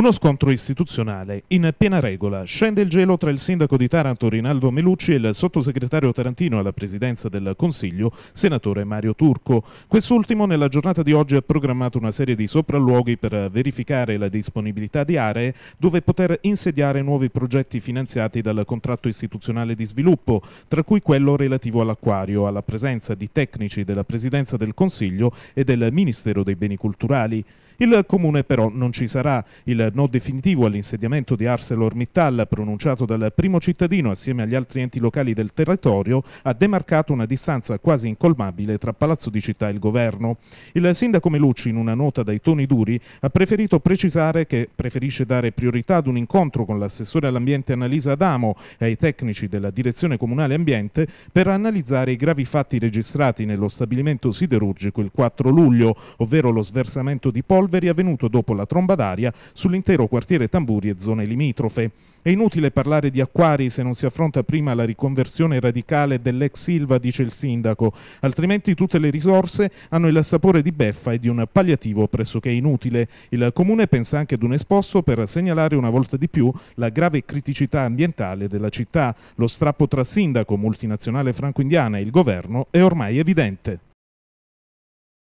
Uno scontro istituzionale. In piena regola scende il gelo tra il sindaco di Taranto Rinaldo Melucci e il sottosegretario tarantino alla presidenza del Consiglio, senatore Mario Turco. Quest'ultimo nella giornata di oggi ha programmato una serie di sopralluoghi per verificare la disponibilità di aree dove poter insediare nuovi progetti finanziati dal contratto istituzionale di sviluppo, tra cui quello relativo all'acquario, alla presenza di tecnici della presidenza del Consiglio e del Ministero dei Beni Culturali. Il comune però non ci sarà. Il no definitivo all'insediamento di ArcelorMittal, pronunciato dal primo cittadino assieme agli altri enti locali del territorio, ha demarcato una distanza quasi incolmabile tra Palazzo di Città e il governo. Il sindaco Melucci, in una nota dai toni duri, ha preferito precisare che preferisce dare priorità ad un incontro con l'assessore all'ambiente Annalisa Adamo e ai tecnici della Direzione Comunale Ambiente per analizzare i gravi fatti registrati nello stabilimento siderurgico il 4 luglio, ovvero lo sversamento di polvere polveri avvenuto dopo la tromba d'aria sull'intero quartiere Tamburi e zone limitrofe. È inutile parlare di acquari se non si affronta prima la riconversione radicale dell'ex Silva, dice il sindaco, altrimenti tutte le risorse hanno il sapore di beffa e di un palliativo pressoché inutile. Il comune pensa anche ad un esposto per segnalare una volta di più la grave criticità ambientale della città. Lo strappo tra sindaco, multinazionale franco-indiana e il governo è ormai evidente.